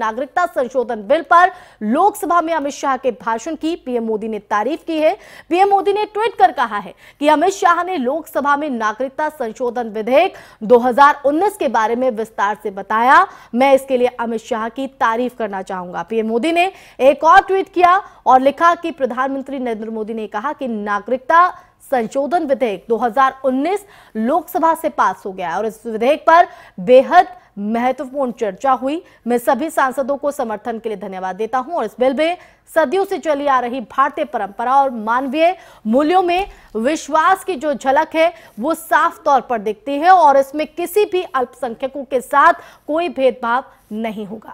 नागरिकता संशोधन बिल पर लोकसभा में अमित शाह के भाषण की पीएम मोदी ने तारीफ की है पीएम मोदी ने ट्वीट कर कहा है कि अमित शाह ने लोकसभा में नागरिकता संशोधन विधेयक 2019 के बारे में विस्तार से बताया मैं इसके लिए अमित शाह की तारीफ करना चाहूंगा पीएम मोदी ने एक और ट्वीट किया और लिखा कि प्रधानमंत्री नरेंद्र मोदी ने कहा कि नागरिकता संशोधन विधेयक 2019 लोकसभा से पास हो गया और इस विधेयक पर बेहद महत्वपूर्ण चर्चा हुई मैं सभी सांसदों को समर्थन के लिए धन्यवाद देता हूं और इस बिल में सदियों से चली आ रही भारतीय परंपरा और मानवीय मूल्यों में विश्वास की जो झलक है वो साफ तौर पर दिखती है और इसमें किसी भी अल्पसंख्यकों के साथ कोई भेदभाव नहीं होगा